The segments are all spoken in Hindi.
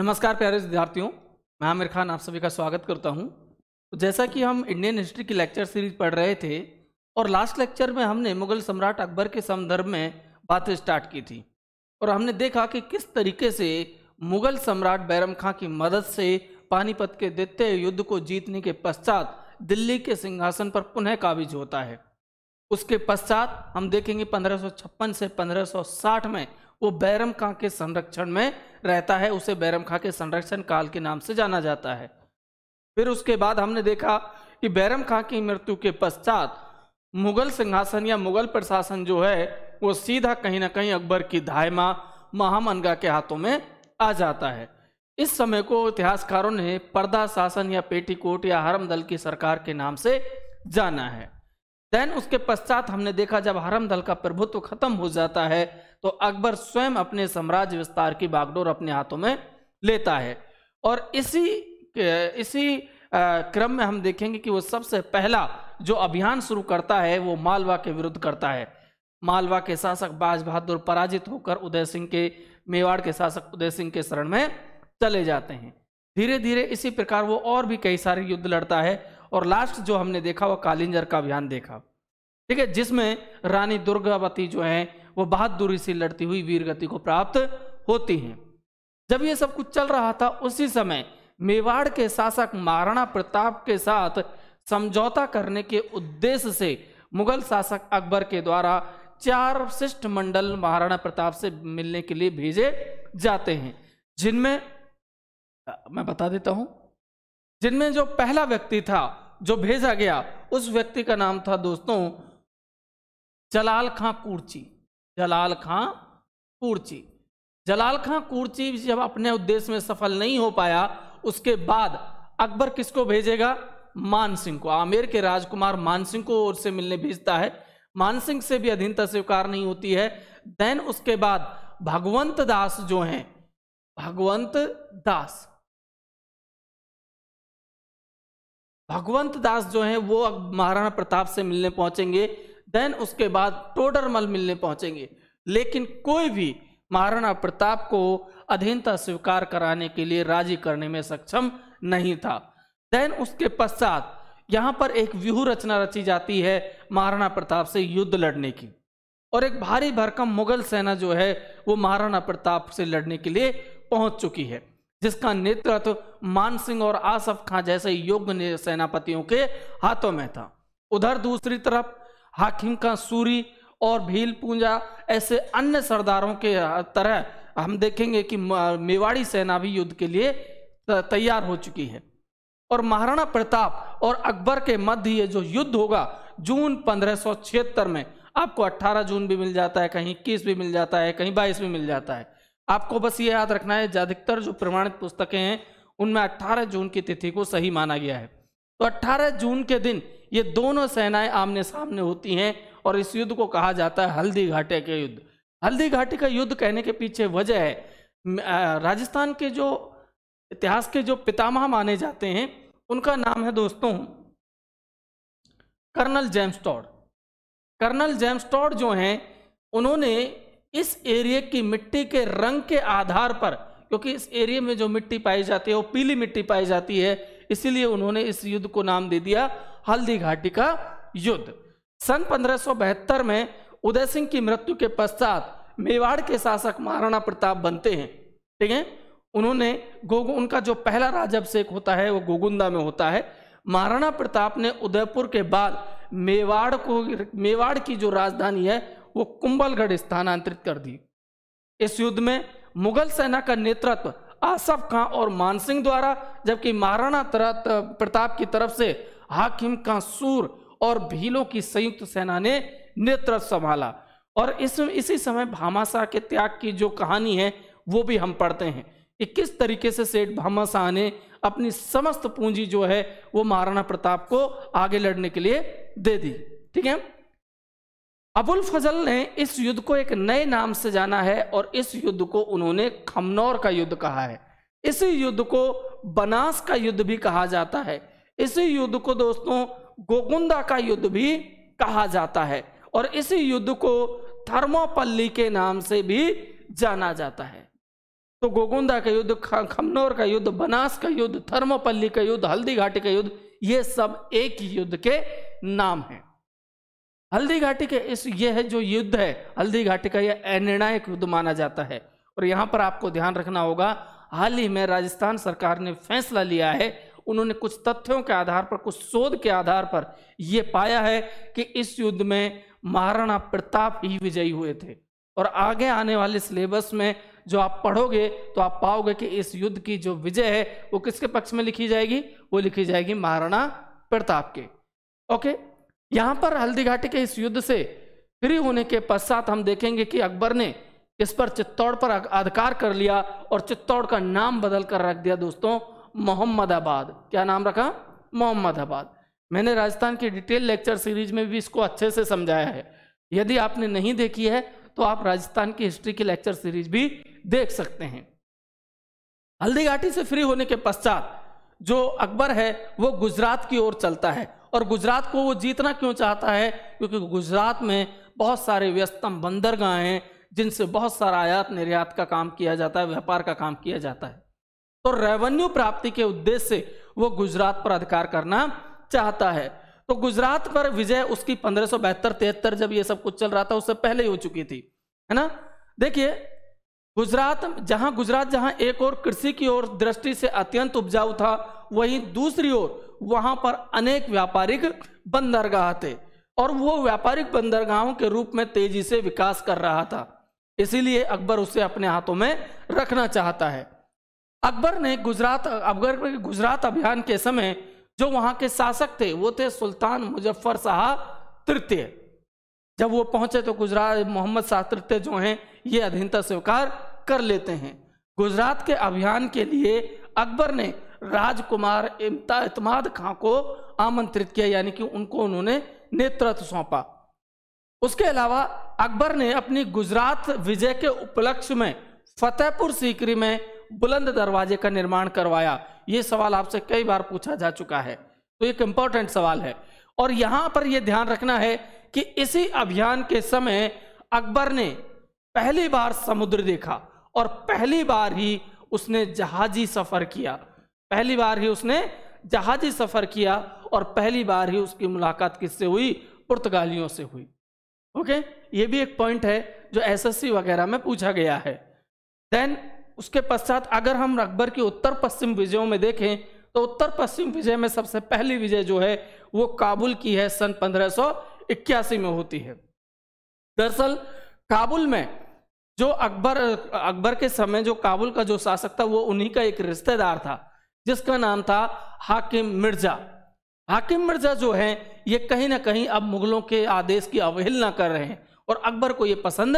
नमस्कार प्यारे विद्यार्थियों मैं आमिर खान आप सभी का स्वागत करता हूं तो जैसा कि हम इंडियन हिस्ट्री की लेक्चर सीरीज पढ़ रहे थे और लास्ट लेक्चर में हमने मुगल सम्राट अकबर के संदर्भ में बात स्टार्ट की थी और हमने देखा कि किस तरीके से मुगल सम्राट बैरम खां की मदद से पानीपत के द्वितीय युद्ध को जीतने के पश्चात दिल्ली के सिंहासन पर पुनः काबिज होता है उसके पश्चात हम देखेंगे पंद्रह से पंद्रह में वो बैरम खां के संरक्षण में रहता है उसे बैरम खां के संरक्षण काल के नाम से जाना जाता है फिर उसके बाद हमने देखा कि बैरम खां की मृत्यु के पश्चात मुगल सिंहासन या मुगल प्रशासन जो है वो सीधा कहीं ना कहीं अकबर की धायमा महामनगा के हाथों में आ जाता है इस समय को इतिहासकारों ने पर्दा शासन या पेटीकोट या हरम दल की सरकार के नाम से जाना है देन उसके पश्चात हमने देखा जब हरम दल का प्रभुत्व खत्म हो जाता है तो अकबर स्वयं अपने साम्राज्य विस्तार की बागडोर अपने हाथों में लेता है और इसी इसी क्रम में हम देखेंगे कि वो सबसे पहला जो अभियान शुरू करता है वो मालवा के विरुद्ध करता है मालवा के शासक बाज बहादुर पराजित होकर उदय सिंह के मेवाड़ के शासक उदय सिंह के शरण में चले जाते हैं धीरे धीरे इसी प्रकार वो और भी कई सारे युद्ध लड़ता है और लास्ट जो हमने देखा वो कालिंजर का अभियान देखा ठीक है जिसमें रानी दुर्गावती जो है वो बहादुरी से लड़ती हुई वीर गति को प्राप्त होती हैं जब ये सब कुछ चल रहा था उसी समय मेवाड़ के शासक महाराणा प्रताप के साथ समझौता करने के उद्देश्य से मुगल शासक अकबर के द्वारा चार शिष्ट मंडल महाराणा प्रताप से मिलने के लिए भेजे जाते हैं जिनमें मैं बता देता हूं जिनमें जो पहला व्यक्ति था जो भेजा गया उस व्यक्ति का नाम था दोस्तों जलाल खां कुर्ची जलाल खां कुर्ची जलाल खां कुर्ची जब अपने उद्देश्य में सफल नहीं हो पाया उसके बाद अकबर किसको भेजेगा मान सिंह को आमेर के राजकुमार मान सिंह को ओर से मिलने भेजता है मान सिंह से भी अधीनता स्वीकार नहीं होती है देन उसके बाद भगवंत दास जो हैं भगवंत दास भगवंत दास जो हैं वो महाराणा प्रताप से मिलने पहुंचेंगे देन उसके बाद टोडरमल मिलने पहुंचेंगे लेकिन कोई भी महाराणा प्रताप को अधीनता स्वीकार कराने के लिए राजी करने में सक्षम नहीं था देन उसके पश्चात यहाँ पर एक व्यूह रचना रची जाती है महाराणा प्रताप से युद्ध लड़ने की और एक भारी भरकम मुगल सेना जो है वो महाराणा प्रताप से लड़ने के लिए पहुंच चुकी है जिसका नेतृत्व मानसिंह और आसफ खां जैसे योग्य सेनापतियों के हाथों में था उधर दूसरी तरफ हाकिम का सूरी और भील पूंजा ऐसे अन्य सरदारों के तरह हम देखेंगे कि मेवाड़ी सेना भी युद्ध के लिए तैयार हो चुकी है और महाराणा प्रताप और अकबर के मध्य ये जो युद्ध होगा जून पंद्रह में आपको 18 जून भी मिल जाता है कहीं इक्कीस भी मिल जाता है कहीं बाईस भी मिल जाता है आपको बस ये याद रखना है ज़्यादातर जो प्रमाणित पुस्तकें हैं उनमें 18 जून की तिथि को सही माना गया है तो 18 जून के दिन ये दोनों सेनाएं आमने सामने होती हैं और इस युद्ध को कहा जाता है हल्दी घाटे के युद्ध हल्दी घाटी का युद्ध कहने के पीछे वजह है राजस्थान के जो इतिहास के जो पितामह माने जाते हैं उनका नाम है दोस्तों कर्नल जेम्सटॉड कर्नल जेम्सटॉड जो हैं उन्होंने इस एरिए की मिट्टी के रंग के आधार पर क्योंकि इस एरिए में जो मिट्टी पाई जाती है वो पीली मिट्टी पाई जाती है इसीलिए उन्होंने इस युद्ध को नाम दे दिया हल्दी घाटी का युद्ध सन पंद्रह में उदय सिंह की मृत्यु के पश्चात मेवाड़ के शासक महाराणा प्रताप बनते हैं ठीक है उन्होंने गोगु उनका जो पहला राजाभिषेक होता है वो गोगुंदा में होता है महाराणा प्रताप ने उदयपुर के बाद मेवाड़ को मेवाड़ की जो राजधानी है वो कुंभलगढ़ स्थानांतरित कर दी इस युद्ध में मुगल सेना का नेतृत्व आसफ खां और मानसिंह द्वारा जबकि महाराणा प्रताप की तरफ से हाकिम का सूर और भीलों की संयुक्त सेना ने नेतृत्व संभाला और इस इसी समय भामाशाह के त्याग की जो कहानी है वो भी हम पढ़ते हैं कि किस तरीके से सेठ भामाशाह ने अपनी समस्त पूंजी जो है वो महाराणा प्रताप को आगे लड़ने के लिए दे दी ठीक है अबुल फजल ने इस युद्ध को एक नए नाम से जाना है और इस युद्ध को उन्होंने खमनौर का युद्ध कहा है इसी युद्ध को बनास का युद्ध भी कहा जाता है इसी युद्ध को दोस्तों गोगुंदा का युद्ध भी कहा जाता है और इसी युद्ध को थर्मोपल्ली के नाम से भी जाना जाता है तो गोगुंदा का युद्ध खमनौर का युद्ध बनास का युद्ध थर्मोपल्ली का युद्ध हल्दी घाटी का युद्ध ये सब एक युद्ध के नाम है हल्दी घाटी के इस यह है जो युद्ध है हल्दी घाटी का यह अनिर्णायक युद्ध माना जाता है और यहां पर आपको ध्यान रखना होगा हाल ही में राजस्थान सरकार ने फैसला लिया है उन्होंने कुछ तथ्यों के आधार पर कुछ शोध के आधार पर यह पाया है कि इस युद्ध में महाराणा प्रताप ही विजयी हुए थे और आगे आने वाले सिलेबस में जो आप पढ़ोगे तो आप पाओगे कि इस युद्ध की जो विजय है वो किसके पक्ष में लिखी जाएगी वो लिखी जाएगी महाराणा प्रताप के ओके यहां पर हल्दी घाटी के इस युद्ध से फ्री होने के पश्चात हम देखेंगे कि अकबर ने इस पर चित्तौड़ पर अधिकार कर लिया और चित्तौड़ का नाम बदल कर रख दिया दोस्तों मोहम्मदाबाद क्या नाम रखा मोहम्मदाबाद मैंने राजस्थान की डिटेल लेक्चर सीरीज में भी इसको अच्छे से समझाया है यदि आपने नहीं देखी है तो आप राजस्थान की हिस्ट्री की लेक्चर सीरीज भी देख सकते हैं हल्दी घाटी से फ्री होने के पश्चात जो अकबर है वो गुजरात की ओर चलता है और गुजरात को वो जीतना क्यों चाहता है क्योंकि गुजरात में बहुत सारे व्यस्तम बंदरगाह हैं जिनसे बहुत सारा आयात निर्यात का काम किया जाता है व्यापार का काम किया जाता है तो रेवेन्यू प्राप्ति के उद्देश्य से वो गुजरात पर अधिकार करना चाहता है तो गुजरात पर विजय उसकी पंद्रह सौ जब ये सब कुछ चल रहा था उससे पहले ही हो चुकी थी है ना देखिए गुजरात जहां गुजरात जहां एक और कृषि की ओर दृष्टि से अत्यंत उपजाऊ था वहीं दूसरी ओर वहां पर अनेक व्यापारिक बंदरगाह थे और वो व्यापारिक बंदरगाहों के रूप में तेजी से विकास कर रहा था इसीलिए अकबर उसे अपने हाथों में रखना चाहता है अकबर ने गुजरात अकबर गुजरात अभियान के समय जो वहां के शासक थे वो थे सुल्तान मुजफ्फर शाह तृतीय जब वो पहुंचे तो गुजरात मोहम्मद शाह तृतीय जो हैं ये अधीनता स्वीकार कर लेते हैं गुजरात के अभियान के लिए अकबर ने राजकुमार इतमाद खां को आमंत्रित किया यानी कि उनको उन्होंने नेतृत्व सौंपा उसके अलावा अकबर ने अपनी गुजरात विजय के उपलक्ष्य में फतेहपुर सीकरी में बुलंद दरवाजे का निर्माण करवाया ये सवाल आपसे कई बार पूछा जा चुका है तो एक इंपॉर्टेंट सवाल है और यहां पर यह ध्यान रखना है कि इसी अभियान के समय अकबर ने पहली बार समुद्र देखा और पहली बार ही उसने जहाजी सफर किया पहली बार ही उसने जहाजी सफर किया और पहली बार ही उसकी मुलाकात किससे हुई पुर्तगालियों से हुई ओके ये भी एक पॉइंट है जो एसएससी वगैरह में पूछा गया है देन उसके पश्चात अगर हम अकबर की उत्तर पश्चिम विजयों में देखें तो उत्तर पश्चिम विजय में सबसे पहली विजय जो है वो काबुल की है सन पंद्रह में होती है दरअसल काबुल में जो अकबर अकबर के समय जो काबुल का जो शासक था वो उन्हीं का एक रिश्तेदार था जिसका नाम था हाकिम मिर्जा हाकिम मिर्जा जो है ये कहीं ना कहीं अब मुगलों के आदेश की अवहेलना कर रहे हैं और अकबर को ये पसंद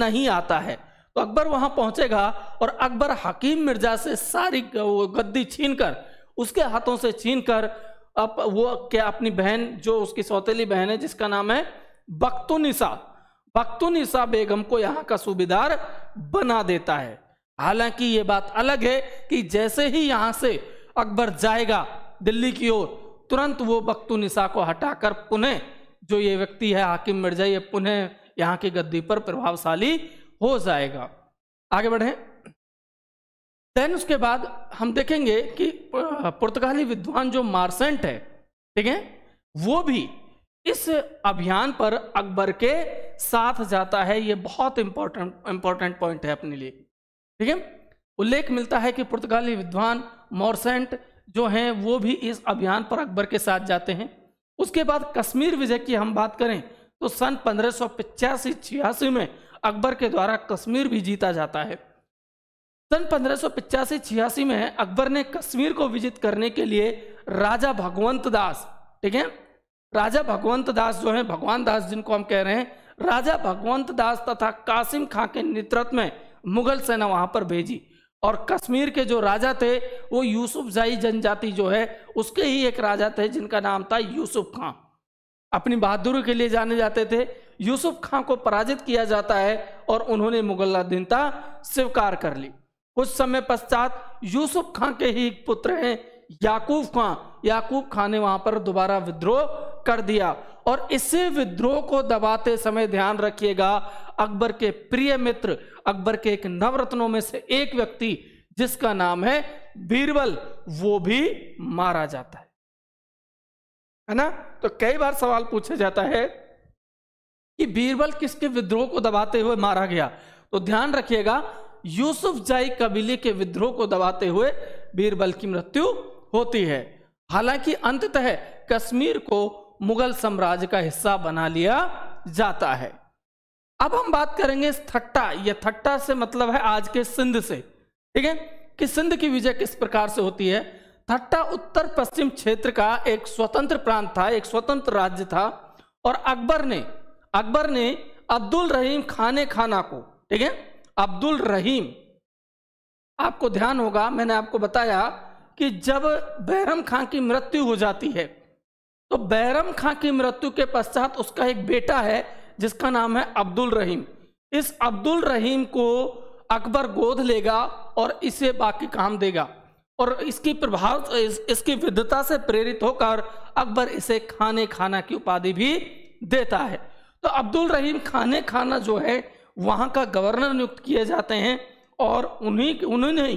नहीं आता है तो अकबर वहां पहुंचेगा और अकबर हकीम मिर्जा से सारी गद्दी छीन कर उसके हाथों से छीन कर अब वो क्या अपनी बहन जो उसकी सौतेली बहन है जिसका नाम है बख्तुनिसा बख्तुनिसा बेगम को यहाँ का सूबेदार बना देता है हालांकि ये बात अलग है कि जैसे ही यहाँ से अकबर जाएगा दिल्ली की ओर तुरंत वो बख्तुनिसा को हटाकर पुनः जो ये व्यक्ति है हाकिम मिर्जा ये पुनः यहाँ की गद्दी पर प्रभावशाली हो जाएगा आगे बढ़ें देन उसके बाद हम देखेंगे कि पुर्तगाली विद्वान जो मार्सेंट है ठीक है वो भी इस अभियान पर अकबर के साथ जाता है ये बहुत इंपॉर्टेंट इंपॉर्टेंट पॉइंट है अपने लिए ठीक है उल्लेख मिलता है कि पुर्तगाली विद्वान मॉर्सेंट जो हैं वो भी इस अभियान पर अकबर के साथ जाते हैं उसके बाद कश्मीर विजय की हम बात करें तो सन पंद्रह सौ में अकबर के द्वारा कश्मीर भी जीता जाता है सन पंद्रह सौ छियासी में अकबर ने कश्मीर को विजित करने के लिए राजा भगवंत दास ठीक है राजा भगवंत दास जो है भगवान दास जिनको हम कह रहे हैं राजा भगवंत दास तथा कासिम खां के नेतृत्व में मुगल सेना वहां पर भेजी और कश्मीर के जो राजा थे वो यूसुफ जाई जनजाति जो है उसके ही एक राजा थे जिनका नाम था यूसुफ खां अपनी बहादुरी के लिए जाने जाते थे यूसुफ खां को पराजित किया जाता है और उन्होंने मुगल अधीनता स्वीकार कर ली कुछ समय पश्चात यूसुफ खां के ही पुत्र हैं याकूब खां याकूब खां ने वहां पर दोबारा विद्रोह कर दिया और इसे विद्रोह को दबाते समय ध्यान रखिएगा अकबर के प्रिय मित्र अकबर के एक नवरत्नों में से एक व्यक्ति जिसका नाम है बीरबल वो भी मारा जाता है है ना तो कई बार सवाल पूछा जाता है कि बीरबल किसके विद्रोह को दबाते हुए मारा गया तो ध्यान रखिएगा यूसुफ जाई कबीले के विद्रोह को दबाते हुए बीरबल की मृत्यु होती है हालांकि अंततः कश्मीर को मुगल साम्राज्य का हिस्सा बना लिया जाता है अब हम बात करेंगे थट्टा यह थट्टा से मतलब है आज के सिंध से ठीक है कि सिंध की विजय किस प्रकार से होती है थट्टा उत्तर पश्चिम क्षेत्र का एक स्वतंत्र प्रांत था एक स्वतंत्र राज्य था और अकबर ने अकबर ने अब्दुल रहीम खाने खाना को ठीक है अब्दुल रहीम आपको ध्यान होगा मैंने आपको बताया कि जब बैरम खां की मृत्यु हो जाती है तो बैरम खां की मृत्यु के पश्चात उसका एक बेटा है जिसका नाम है अब्दुल रहीम इस अब्दुल रहीम को अकबर गोद लेगा और इसे बाकी काम देगा और इसकी प्रभाव इस, इसकी विधता से प्रेरित होकर अकबर इसे खाने खाना की उपाधि भी देता है तो अब्दुल रहीम खाने खाना जो है वहाँ का गवर्नर नियुक्त किए जाते हैं और उन्हीं उन्होंने ही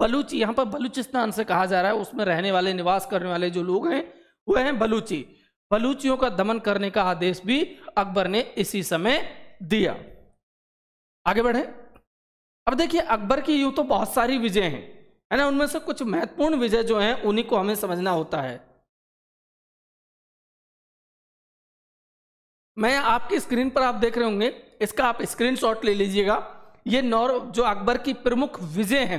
बलूची यहाँ पर बलूचिस्तान से कहा जा रहा है उसमें रहने वाले निवास करने वाले जो लोग हैं वह हैं बलूची बलूचियों का दमन करने का आदेश भी अकबर ने इसी समय दिया आगे बढ़े अब देखिए अकबर की यूं तो बहुत सारी विजय हैं है ना उनमें से कुछ महत्वपूर्ण विजय जो हैं उन्हीं को हमें समझना होता है मैं आपकी स्क्रीन पर आप देख रहे होंगे इसका आप स्क्रीनशॉट ले लीजिएगा ये नौर जो अकबर की प्रमुख विजय हैं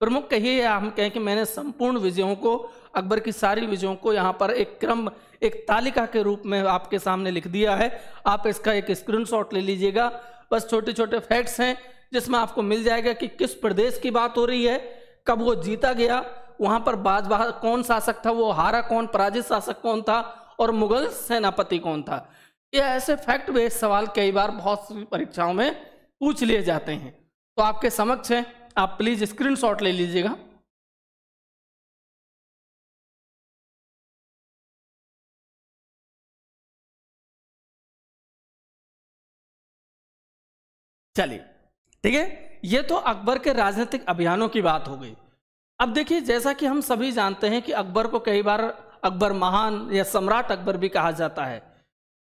प्रमुख कहिए है हम कहें कि मैंने संपूर्ण विजयों को अकबर की सारी विजयों को यहाँ पर एक क्रम एक तालिका के रूप में आपके सामने लिख दिया है आप इसका एक स्क्रीनशॉट ले लीजिएगा बस छोटे छोटे फैक्ट्स हैं जिसमें आपको मिल जाएगा कि किस प्रदेश की बात हो रही है कब वो जीता गया वहाँ पर बाज कौन शासक था वो हारा कौन पराजित शासक कौन था और मुगल सेनापति कौन था ये ऐसे फैक्ट बेस्ड सवाल कई बार बहुत सी परीक्षाओं में पूछ लिए जाते हैं तो आपके समक्ष है आप प्लीज स्क्रीनशॉट ले लीजिएगा चलिए ठीक है ये तो अकबर के राजनीतिक अभियानों की बात हो गई अब देखिए जैसा कि हम सभी जानते हैं कि अकबर को कई बार अकबर महान या सम्राट अकबर भी कहा जाता है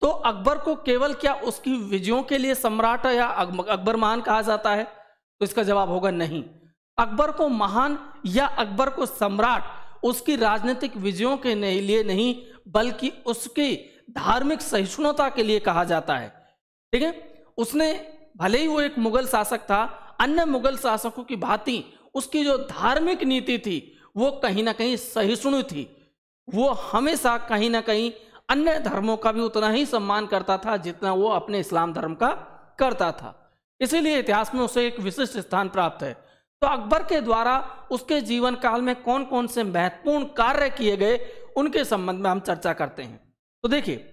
तो अकबर को केवल क्या उसकी विजयों के लिए सम्राट या अकबर महान कहा जाता है तो इसका जवाब होगा नहीं अकबर को महान या अकबर को सम्राट उसकी राजनीतिक विजयों के लिए नहीं बल्कि उसकी धार्मिक सहिष्णुता के लिए कहा जाता है ठीक है उसने भले ही वो एक मुगल शासक था अन्य मुगल शासकों की भांति उसकी जो धार्मिक नीति थी वो कहीं ना कहीं सहिष्णु थी वो हमेशा कहीं ना कहीं अन्य धर्मों का भी उतना ही सम्मान करता था जितना वो अपने इस्लाम धर्म का करता था इसीलिए इतिहास में उसे एक विशिष्ट स्थान प्राप्त है तो अकबर के द्वारा उसके जीवन काल में कौन कौन से महत्वपूर्ण कार्य किए गए उनके संबंध में हम चर्चा करते हैं तो देखिए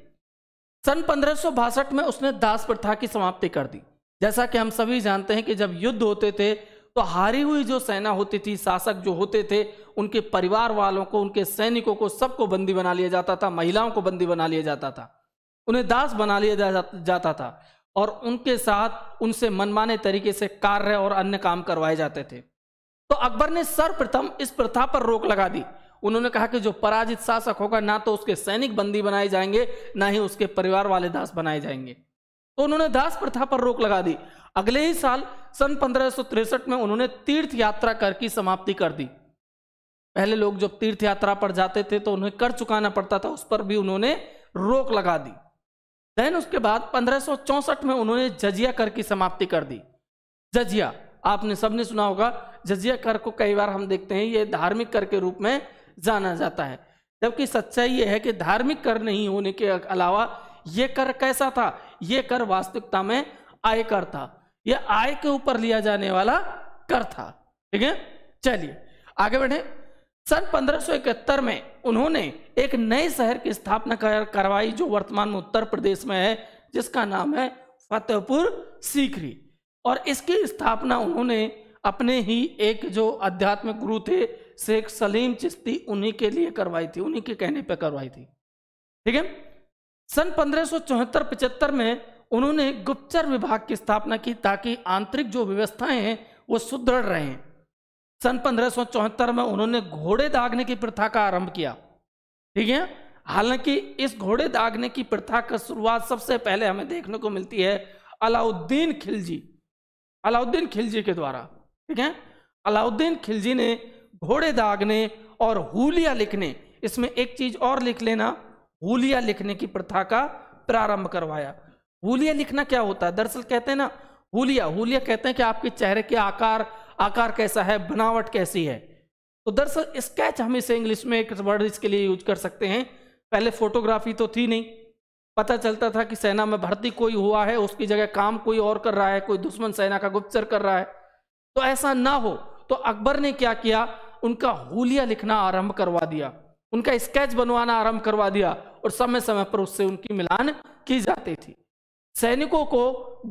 सन पंद्रह में उसने दास प्रथा की समाप्ति कर दी जैसा कि हम सभी जानते हैं कि जब युद्ध होते थे तो हारी हुई जो सेना होती थी शासक जो होते थे उनके परिवार वालों को उनके सैनिकों को सबको बंदी बना लिया जाता था महिलाओं को बंदी बना लिया जाता था उन्हें दास बना लिया जा, जाता था और उनके साथ उनसे मनमाने तरीके से कार्य और अन्य काम करवाए जाते थे तो अकबर ने सर्वप्रथम इस प्रथा पर रोक लगा दी उन्होंने कहा कि जो पराजित शासक होगा ना तो उसके सैनिक बंदी बनाए जाएंगे ना ही उसके परिवार वाले दास बनाए जाएंगे तो उन्होंने दास प्रथा पर रोक लगा दी अगले ही साल सन पंद्रह में उन्होंने तीर्थ यात्रा कर की समाप्ति कर दी पहले लोग जब तीर्थ यात्रा पर जाते थे तो उन्हें कर चुकाना पड़ता था उस पर भी उन्होंने रोक लगा दी देन उसके बाद पंद्रह में उन्होंने जजिया कर की समाप्ति कर दी जजिया आपने सबने सुना होगा जजिया कर को कई बार हम देखते हैं ये धार्मिक कर के रूप में जाना जाता है जबकि सच्चाई ये है कि धार्मिक कर नहीं होने के अलावा ये कर कैसा था यह कर वास्तविकता में आयकर था यह आय के ऊपर लिया जाने वाला कर था ठीक है चलिए आगे बढ़े सन 1571 में उन्होंने एक नए शहर की स्थापना कर, करवाई जो वर्तमान में उत्तर प्रदेश में है जिसका नाम है फतेहपुर सीकरी और इसकी स्थापना उन्होंने अपने ही एक जो आध्यात्मिक गुरु थे शेख सलीम चिश्ती उन्हीं के लिए करवाई थी उन्हीं के कहने पर करवाई थी ठीक है सन पंद्रह सौ में उन्होंने गुप्तचर विभाग की स्थापना की ताकि आंतरिक जो व्यवस्थाएं हैं वो सुदृढ़ रहें सन पंद्रह में उन्होंने घोड़े दागने की प्रथा का आरंभ किया ठीक है हालांकि इस घोड़े दागने की प्रथा का शुरुआत सबसे पहले हमें देखने को मिलती है अलाउद्दीन खिलजी अलाउद्दीन खिलजी के द्वारा ठीक है अलाउद्दीन खिलजी ने घोड़े दागने और हुलिया लिखने इसमें एक चीज और लिख लेना हुलिया लिखने की प्रथा का प्रारंभ करवाया हुलिया लिखना क्या होता है दरअसल कहते हैं ना हुलिया हुलिया कहते हैं कि आपके चेहरे के आकार आकार कैसा है बनावट कैसी है तो दरअसल स्केच हम इसे इंग्लिश में एक वर्ड इसके लिए यूज कर सकते हैं पहले फोटोग्राफी तो थी नहीं पता चलता था कि सेना में भर्ती कोई हुआ है उसकी जगह काम कोई और कर रहा है कोई दुश्मन सेना का गुप्तचर कर रहा है तो ऐसा ना हो तो अकबर ने क्या किया उनका हुलिया लिखना आरंभ करवा दिया उनका स्केच बनवाना आरंभ करवा दिया और समय समय पर उससे उनकी मिलान की जाती थी सैनिकों को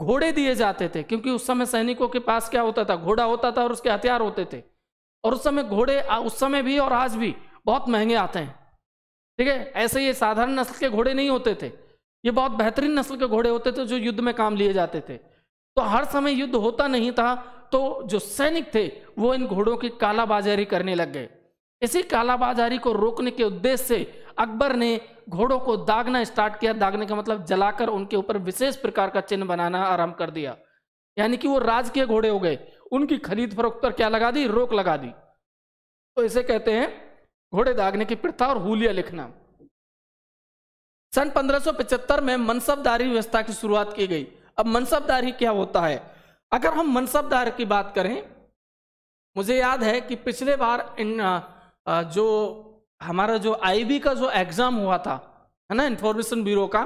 घोड़े दिए जाते थे क्योंकि उस समय सैनिकों के पास क्या होता था घोड़ा होता था और उसके हथियार होते थे और उस समय घोड़े उस समय भी और आज भी बहुत महंगे आते हैं ठीक है ऐसे ये साधारण नस्ल के घोड़े नहीं होते थे ये बहुत बेहतरीन नस्ल के घोड़े होते थे जो युद्ध में काम लिए जाते थे तो हर समय युद्ध होता नहीं था तो जो सैनिक थे वो इन घोड़ों की कालाबाजारी करने लग गए इसी कालाबाजारी को रोकने के उद्देश्य से अकबर ने घोड़ों को दागना स्टार्ट किया दागने का मतलब जलाकर उनके ऊपर विशेष प्रकार का चिन्ह बनाना आरंभ कर दिया यानी कि वो राजकीय घोड़े हो गए उनकी खरीद फरोख पर क्या लगा दी रोक लगा दी तो इसे कहते हैं घोड़े दागने की प्रथा और हुलिया लिखना सन 1575 में मनसबदारी व्यवस्था की शुरुआत की गई अब मनसबदारी क्या होता है अगर हम मनसबदार की बात करें मुझे याद है कि पिछले बार इन जो हमारा जो आईबी का जो एग्ज़ाम हुआ था है ना इंफॉर्मेशन ब्यूरो का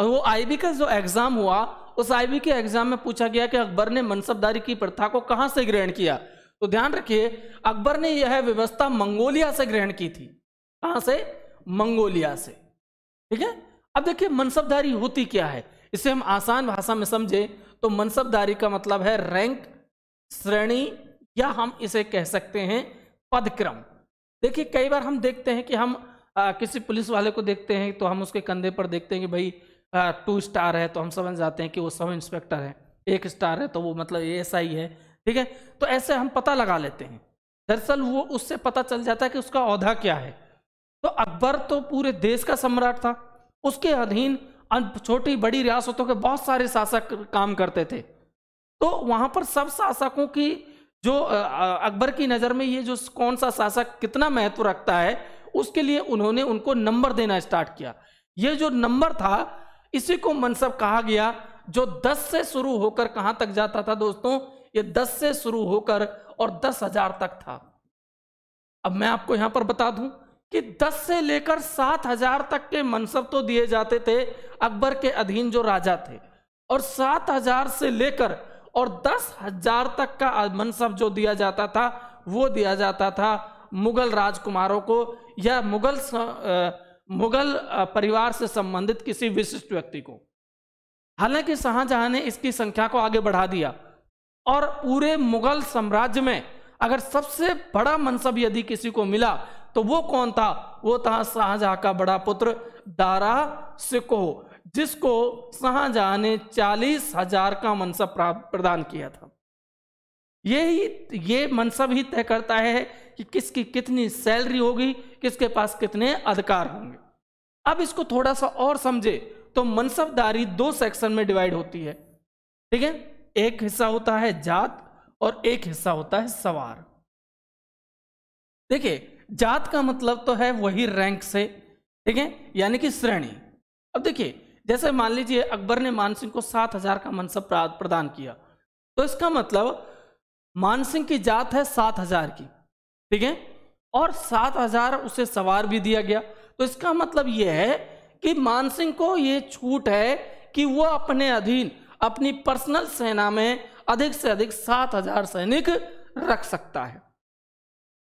वो आईबी का जो एग्ज़ाम हुआ उस आईबी के एग्ज़ाम में पूछा गया कि अकबर ने मनसबदारी की प्रथा को कहाँ से ग्रहण किया तो ध्यान रखिए अकबर ने यह व्यवस्था मंगोलिया से ग्रहण की थी कहाँ से मंगोलिया से ठीक है अब देखिए मनसबदारी होती क्या है इसे हम आसान भाषा में समझे तो मनसबदारी का मतलब है रैंक श्रेणी या हम इसे कह सकते हैं पदक्रम देखिए कई बार हम देखते हैं कि हम आ, किसी पुलिस वाले को देखते हैं तो हम उसके कंधे पर देखते हैं कि भाई आ, टू स्टार है तो हम समझ जाते हैं कि वो सब इंस्पेक्टर है एक स्टार है तो वो मतलब एस आई है ठीक है तो ऐसे हम पता लगा लेते हैं दरअसल वो उससे पता चल जाता है कि उसका अहदा क्या है तो अकबर तो पूरे देश का सम्राट था उसके अधीन छोटी बड़ी रियासतों के बहुत सारे शासक काम करते थे तो वहाँ पर सब शासकों की जो अकबर की नज़र में ये जो कौन सा शासक कितना महत्व रखता है उसके लिए उन्होंने उनको नंबर देना स्टार्ट किया ये जो नंबर था इसी को मनसब कहा गया जो दस से शुरू होकर कहां तक जाता था दोस्तों ये दस से शुरू होकर और दस हजार तक था अब मैं आपको यहां पर बता दूं कि दस से लेकर सात हजार तक के मनसब तो दिए जाते थे अकबर के अधीन जो राजा थे और सात हजार से लेकर और दस हजार तक का मनसब जो दिया जाता था वो दिया जाता था मुगल राजकुमारों को या मुगल मुगल परिवार से संबंधित किसी विशिष्ट व्यक्ति को हालांकि शाहजहां ने इसकी संख्या को आगे बढ़ा दिया और पूरे मुगल साम्राज्य में अगर सबसे बड़ा मनसब यदि किसी को मिला तो वो कौन था वो था शाहजहां का बड़ा पुत्र दारा सिकोह जिसको शाहजहां ने चालीस हजार का मनसब प्रदान किया था यही ये मनसब ही तय करता है कि किसकी कितनी सैलरी होगी किसके पास कितने अधिकार होंगे अब इसको थोड़ा सा और समझे तो मनसबदारी दो सेक्शन में डिवाइड होती है ठीक है एक हिस्सा होता है जात और एक हिस्सा होता है सवार देखिए जात का मतलब तो है वही रैंक से ठीक है यानी कि श्रेणी अब देखिए जैसे मान लीजिए अकबर ने मानसिंह को सात हजार का मनसब प्रदान किया तो इसका मतलब मानसिंह की जात है सात हजार की ठीक है और सात हजार उसे सवार भी दिया गया तो इसका मतलब यह है कि मानसिंह को यह छूट है कि वो अपने अधीन अपनी पर्सनल सेना में अधिक से अधिक सात हजार सैनिक रख सकता है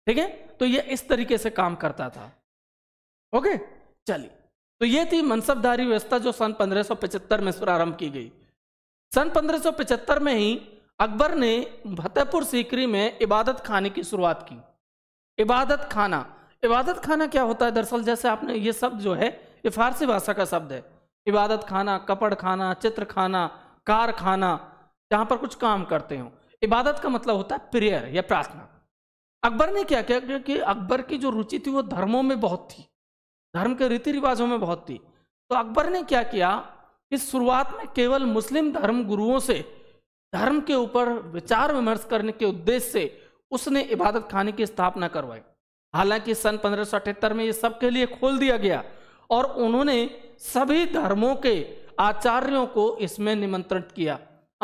ठीक है तो ये इस तरीके से काम करता था ओके चलिए तो ये थी मनसबदारी व्यवस्था जो सन 1575 में प्रारंभ की गई सन 1575 में ही अकबर ने फतेहपुर सीकरी में इबादत खाने की शुरुआत की इबादत खाना इबादत खाना क्या होता है दरअसल जैसे आपने ये शब्द जो है ये फारसी भाषा का शब्द है इबादत खाना कपड़ खाना चित्र खाना कार खाना जहाँ पर कुछ काम करते हो इबादत का मतलब होता है प्रेयर या प्रार्थना अकबर ने क्या किया कि अकबर की जो रुचि थी वो धर्मों में बहुत थी धर्म के रीति रिवाजों में बहुत थी तो अकबर ने क्या किया कि शुरुआत में केवल मुस्लिम धर्म गुरुओं से धर्म के ऊपर विचार विमर्श करने के उद्देश्य से उसने इबादत खाने की स्थापना करवाई हालांकि सन पंद्रह में ये सबके लिए खोल दिया गया और उन्होंने सभी धर्मों के आचार्यों को इसमें निमंत्रित किया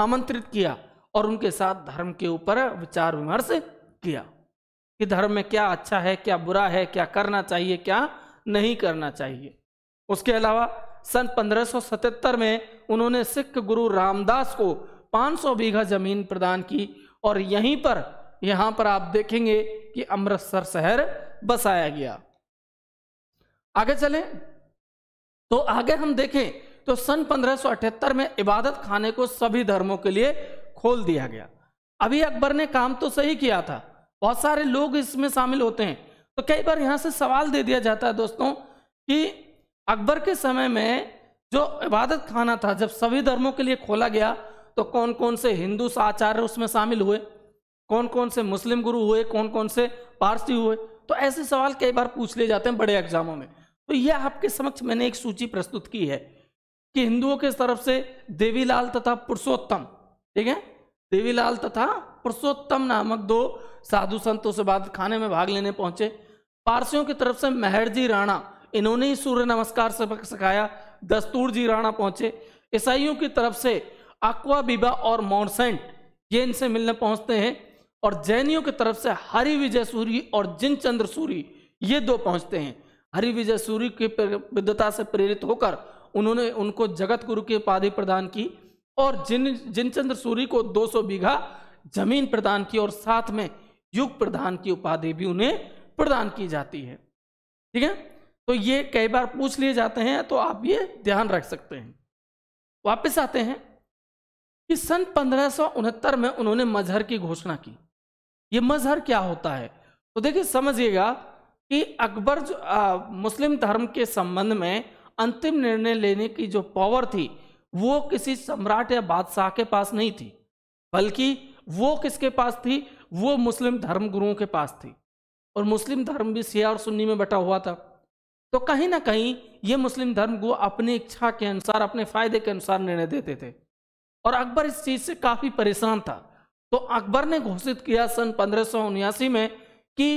आमंत्रित किया और उनके साथ धर्म के ऊपर विचार विमर्श किया कि धर्म में क्या अच्छा है क्या बुरा है क्या करना चाहिए क्या नहीं करना चाहिए उसके अलावा सन 1577 में उन्होंने सिख गुरु रामदास को 500 बीघा जमीन प्रदान की और यहीं पर यहां पर आप देखेंगे कि अमृतसर शहर बसाया गया आगे चलें तो आगे हम देखें तो सन 1578 में इबादत खाने को सभी धर्मों के लिए खोल दिया गया अभी अकबर ने काम तो सही किया था बहुत सारे लोग इसमें शामिल होते हैं तो कई बार यहाँ से सवाल दे दिया जाता है दोस्तों कि अकबर के समय में जो इबादत खाना था जब सभी धर्मों के लिए खोला गया तो कौन कौन से हिंदू आचार्य उसमें शामिल हुए कौन कौन से मुस्लिम गुरु हुए कौन कौन से पारसी हुए तो ऐसे सवाल कई बार पूछ लिए जाते हैं बड़े एग्जामों में तो यह आपके समक्ष मैंने एक सूची प्रस्तुत की है कि हिंदुओं के तरफ से देवीलाल तथा पुरुषोत्तम ठीक है देवीलाल तथा पुरुषोत्तम नामक दो साधु संतों से बात खाने में भाग लेने पहुंचे पारसियों की तरफ से महर जी राणा इन्होंने ही सूर्य नमस्कार सबक सिखाया दस्तूर जी राणा पहुंचे ईसाइयों की तरफ से अक्वा बीबा और मोनसेंट ये इनसे मिलने पहुंचते हैं और जैनियों की तरफ से हरि विजय सूरी और जिन चंद्र सूरी ये दो पहुंचते हैं हरि विजय सूरी की विद्वता से प्रेरित होकर उन्होंने उनको जगत गुरु की उपाधि प्रदान की और जिन जिनचंद्र सूरी को 200 बीघा जमीन प्रदान की और साथ में युग प्रदान की उपाधि भी उन्हें प्रदान की जाती है ठीक है तो ये कई बार पूछ लिए जाते हैं तो आप ये ध्यान रख सकते हैं वापस आते हैं कि सन पंद्रह में उन्होंने मजहर की घोषणा की ये मजहर क्या होता है तो देखिए समझिएगा कि अकबर जो आ, मुस्लिम धर्म के संबंध में अंतिम निर्णय लेने की जो पावर थी वो किसी सम्राट या बादशाह के पास नहीं थी बल्कि वो किसके पास थी वो मुस्लिम धर्मगुरुओं के पास थी और मुस्लिम धर्म भी सिया और सुन्नी में बटा हुआ था तो कहीं ना कहीं ये मुस्लिम धर्म को अपनी इच्छा के अनुसार अपने फायदे के अनुसार निर्णय देते थे और अकबर इस चीज़ से काफ़ी परेशान था तो अकबर ने घोषित किया सन पंद्रह में कि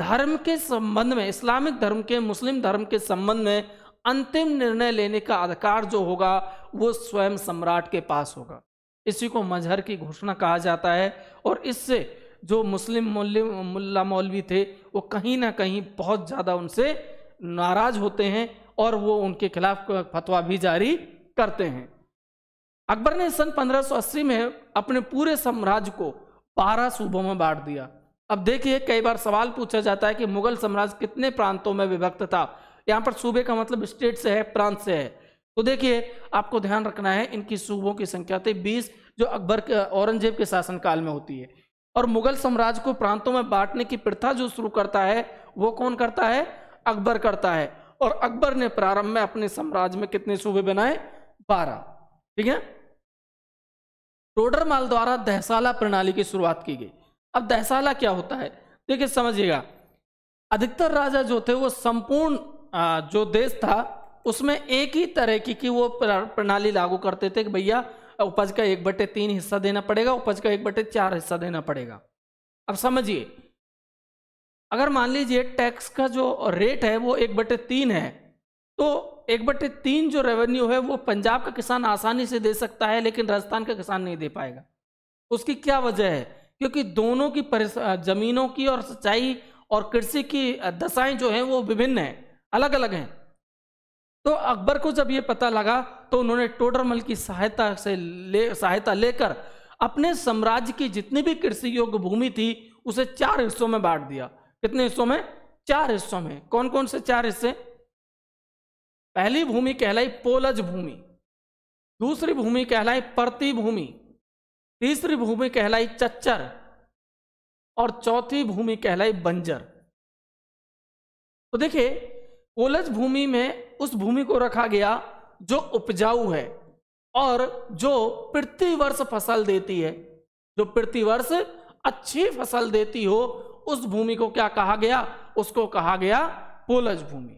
धर्म के संबंध में इस्लामिक धर्म के मुस्लिम धर्म के संबंध में अंतिम निर्णय लेने का अधिकार जो होगा वो स्वयं सम्राट के पास होगा इसी को मजहर की घोषणा कहा जाता है और इससे जो मुस्लिम मुल्ला मौलवी थे वो कहीं ना कहीं बहुत ज़्यादा उनसे नाराज़ होते हैं और वो उनके खिलाफ फतवा भी जारी करते हैं अकबर ने सन 1580 में अपने पूरे साम्राज्य को 12 सूबों में बांट दिया अब देखिए कई बार सवाल पूछा जाता है कि मुगल साम्राज्य कितने प्रांतों में विभक्त था यहाँ पर सूबे का मतलब स्टेट से है प्रांत से है तो देखिए आपको ध्यान रखना है इनकी सूबों की संख्या थी बीस जो अकबर के औरंगजेब के शासनकाल में होती है और मुगल साम्राज्य को प्रांतों में बांटने की प्रथा जो शुरू करता है वो कौन करता है अकबर करता है और अकबर ने प्रारंभ में अपने साम्राज्य में कितने सूबे बनाए बारह ठीक है टोडरमाल द्वारा दहसाला प्रणाली की शुरुआत की गई अब दहसाला क्या होता है देखिए समझिएगा अधिकतर राजा जो थे वो संपूर्ण जो देश था उसमें एक ही तरह की कि वो प्रणाली लागू करते थे कि भैया उपज का एक बटे तीन हिस्सा देना पड़ेगा उपज का एक बटे चार हिस्सा देना पड़ेगा अब समझिए अगर मान लीजिए टैक्स का जो रेट है वो एक बटे तीन है तो एक बटे तीन जो रेवेन्यू है वो पंजाब का किसान आसानी से दे सकता है लेकिन राजस्थान का किसान नहीं दे पाएगा उसकी क्या वजह है क्योंकि दोनों की जमीनों की और सिंचाई और कृषि की दशाएं जो हैं वो विभिन्न हैं अलग अलग हैं तो अकबर को जब ये पता लगा तो उन्होंने टोडरमल की सहायता से ले सहायता लेकर अपने साम्राज्य की जितनी भी कृषि योग्य भूमि थी उसे चार हिस्सों में बांट दिया कितने हिस्सों में चार हिस्सों में कौन कौन से चार हिस्से पहली भूमि कहलाई पोलज भूमि दूसरी भूमि कहलाई परती भूमि तीसरी भूमि कहलाई चच्चर और चौथी भूमि कहलाई बंजर तो देखिये ओलज भूमि में उस भूमि को रखा गया जो उपजाऊ है और जो प्रतिवर्ष फसल देती है जो प्रतिवर्ष अच्छी फसल देती हो उस भूमि को क्या कहा गया उसको कहा गया पोलज भूमि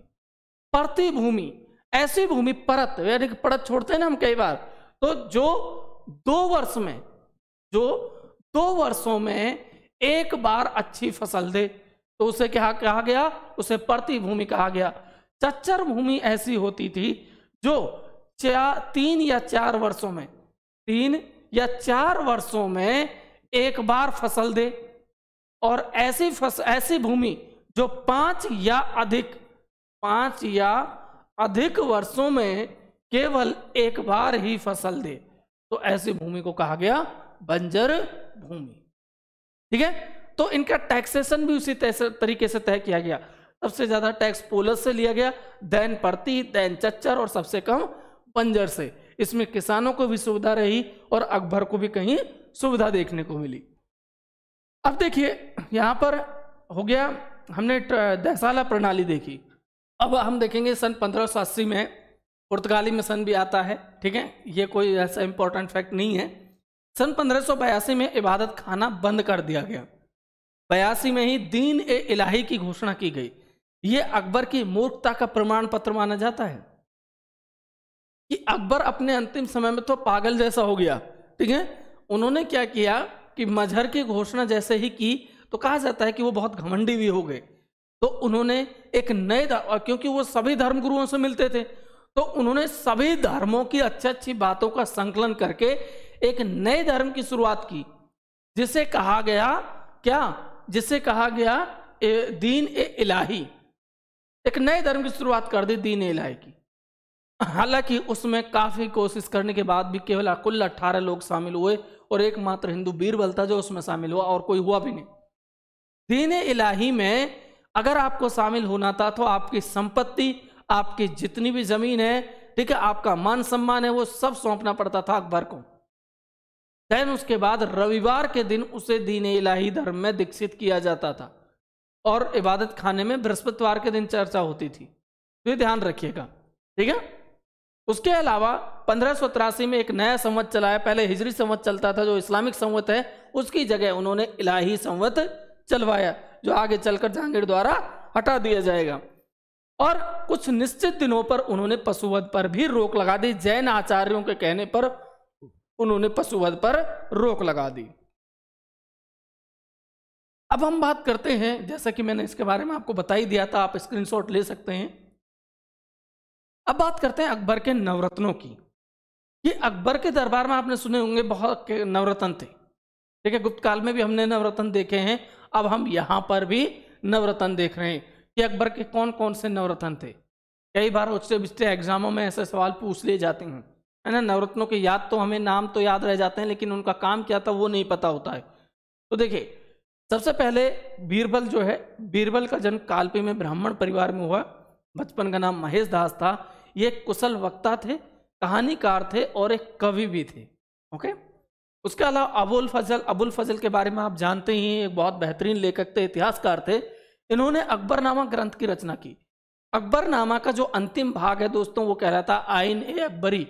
परती भूमि ऐसी भूमि परत यानी परत छोड़ते हैं ना हम कई बार तो जो दो वर्ष में जो दो वर्षों में एक बार अच्छी फसल दे तो उसे क्या कहा गया उसे प्रति भूमि कहा गया चच्चर भूमि ऐसी होती थी जो चार तीन या चार वर्षों में तीन या चार वर्षों में एक बार फसल दे और ऐसी फस, ऐसी भूमि जो पांच या अधिक पांच या अधिक वर्षों में केवल एक बार ही फसल दे तो ऐसी भूमि को कहा गया बंजर भूमि ठीक है तो इनका टैक्सेशन भी उसी तरीके से तय किया गया सबसे ज्यादा टैक्स पोलस से लिया गया दैन परती दैन चच्चर और सबसे कम बंजर से इसमें किसानों को भी सुविधा रही और अकबर को भी कहीं सुविधा देखने को मिली अब देखिए यहाँ पर हो गया हमने दहसाला प्रणाली देखी अब हम देखेंगे सन पंद्रह में पुर्तगाली में सन भी आता है ठीक है ये कोई ऐसा इंपॉर्टेंट फैक्ट नहीं है सन पंद्रह में इबादत खाना बंद कर दिया गया बयासी में ही दीन ए इलाही की घोषणा की गई यह अकबर की मूर्खता का प्रमाण पत्र माना जाता है कि अकबर अपने अंतिम समय में तो पागल जैसा हो गया ठीक है उन्होंने क्या किया कि मजहर की घोषणा जैसे ही की तो कहा जाता है कि वो बहुत घमंडी भी हो गए तो उन्होंने एक नए और क्योंकि वो सभी धर्म गुरुओं से मिलते थे तो उन्होंने सभी धर्मों की अच्छी अच्छी बातों का संकलन करके एक नए धर्म की शुरुआत की जिसे कहा गया क्या जिसे कहा गया ए, दीन ए इलाही एक नए धर्म की शुरुआत कर दी दीन इलाह की हालांकि उसमें काफ़ी कोशिश करने के बाद भी केवल कुल अट्ठारह लोग शामिल हुए और एकमात्र हिंदू बीरबल था जो उसमें शामिल हुआ और कोई हुआ भी नहीं दीन इलाही में अगर आपको शामिल होना था तो आपकी संपत्ति आपकी जितनी भी ज़मीन है ठीक है आपका मान सम्मान है वो सब सौंपना पड़ता था अकबर को देन उसके बाद रविवार के दिन उसे दीन इलाही धर्म में दीक्षित किया जाता था और इबादत खाने में बृहस्पतिवार के दिन चर्चा होती थी तो ये ध्यान रखिएगा ठीक है उसके अलावा पंद्रह में एक नया संवत चलाया पहले हिजरी संवत चलता था जो इस्लामिक संवत है उसकी जगह उन्होंने इलाही संवत चलवाया जो आगे चलकर जहांगीर द्वारा हटा दिया जाएगा और कुछ निश्चित दिनों पर उन्होंने पशुवध पर भी रोक लगा दी जैन आचार्यों के कहने पर उन्होंने पशुवध पर रोक लगा दी अब हम बात करते हैं जैसा कि मैंने इसके बारे में आपको बता ही दिया था आप स्क्रीनशॉट ले सकते हैं अब बात करते हैं अकबर के नवरत्नों की ये अकबर के दरबार में आपने सुने होंगे बहुत नवरत्न थे ठीक है गुप्त काल में भी हमने नवरत्न देखे हैं अब हम यहाँ पर भी नवरत्न देख रहे हैं कि अकबर के कौन कौन से नवरत्न थे कई बार उससे बिस्टे एग्जामों में ऐसे सवाल पूछ लिए जाते हैं है ना नवरत्नों के याद तो हमें नाम तो याद रह जाते हैं लेकिन उनका काम क्या था वो नहीं पता होता है तो देखिये सबसे पहले बीरबल जो है बीरबल का जन्म कालपी में ब्राह्मण परिवार में हुआ बचपन का नाम महेश दास था ये कुशल वक्ता थे कहानीकार थे और एक कवि भी थे ओके उसके अलावा अबुल फजल अबुल फजल के बारे में आप जानते ही एक बहुत बेहतरीन लेखक थे इतिहासकार थे इन्होंने अकबरनामा ग्रंथ की रचना की अकबरनामा का जो अंतिम भाग है दोस्तों वो कह रहा था आइन ए अकबरी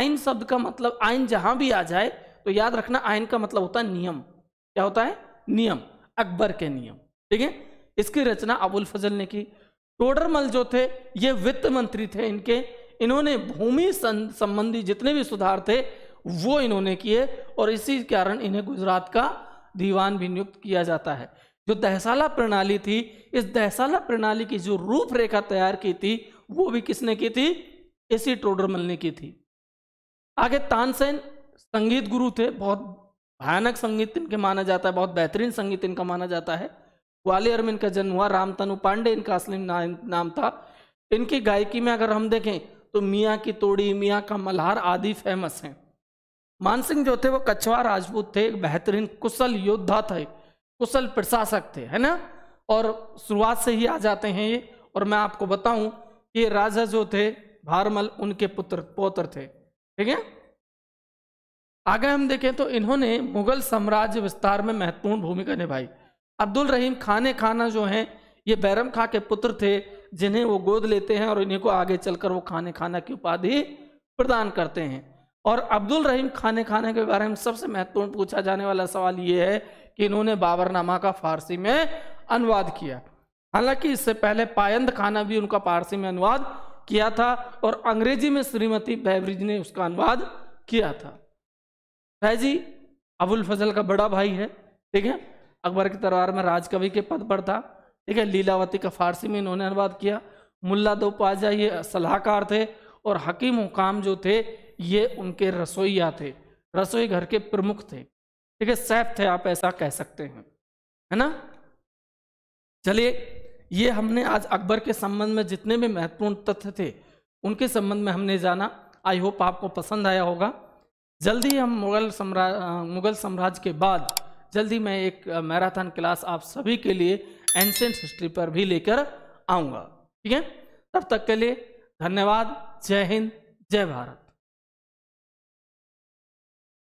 आइन शब्द का मतलब आइन जहां भी आ जाए तो याद रखना आइन का मतलब होता है नियम क्या होता है नियम अकबर के नियम ठीक है इसकी रचना अबुल फजल ने की टोडरमल जो थे ये वित्त मंत्री थे इनके इन्होंने भूमि संबंधी जितने भी सुधार थे वो इन्होंने किए और इसी कारण इन्हें गुजरात का दीवान भी नियुक्त किया जाता है जो दहसाला प्रणाली थी इस दहसाला प्रणाली की जो रूपरेखा तैयार की थी वो भी किसने की थी इसी टोडरमल ने की थी आगे तानसेन संगीत गुरु थे बहुत भयानक संगीत इनके माना जाता है बहुत बेहतरीन संगीत इनका माना जाता है ग्वालियर में इनका जन्म हुआ रामतनु पांडे इनका असली ना, नाम था इनकी गायकी में अगर हम देखें तो मियाँ की तोड़ी मियाँ का मल्हार आदि फेमस हैं मान सिंह जो थे वो कछवा राजपूत थे एक बेहतरीन कुशल योद्धा थे कुशल प्रशासक थे है ना और शुरुआत से ही आ जाते हैं ये और मैं आपको बताऊं कि राजा जो थे भारमल उनके पुत्र पौत्र थे ठीक है आगे हम देखें तो इन्होंने मुगल साम्राज्य विस्तार में महत्वपूर्ण भूमिका निभाई अब्दुल रहीम खाने खाना जो हैं ये बैरम खां के पुत्र थे जिन्हें वो गोद लेते हैं और इन्हीं को आगे चलकर वो खाने खाना की उपाधि प्रदान करते हैं और अब्दुल रहीम खाने खाने के बारे में सबसे महत्वपूर्ण पूछा जाने वाला सवाल ये है कि इन्होंने बाबरनामा का फारसी में अनुवाद किया हालांकि इससे पहले पायंद खाना भी उनका फारसी में अनुवाद किया था और अंग्रेजी में श्रीमती बैवरिज ने उसका अनुवाद किया था फैजी अबुल फजल का बड़ा भाई है ठीक है अकबर के दरबार में राजकवि के पद पर था ठीक है लीलावती का फारसी में इन्होंने अनुवाद किया मुल्ला दो पाजा ये सलाहकार थे और हकीम हुकाम जो थे ये उनके रसोईया थे रसोई घर के प्रमुख थे ठीक है सैफ थे आप ऐसा कह सकते हैं है ना चलिए ये हमने आज अकबर के संबंध में जितने भी महत्वपूर्ण तथ्य थे उनके संबंध में हमने जाना आई होप आपको पसंद आया होगा जल्दी हम मुगल सम्राज मुगल साम्राज्य के बाद जल्दी मैं एक मैराथन क्लास आप सभी के लिए एंशेंट हिस्ट्री पर भी लेकर आऊँगा ठीक है तब तक के लिए धन्यवाद जय हिंद जय भारत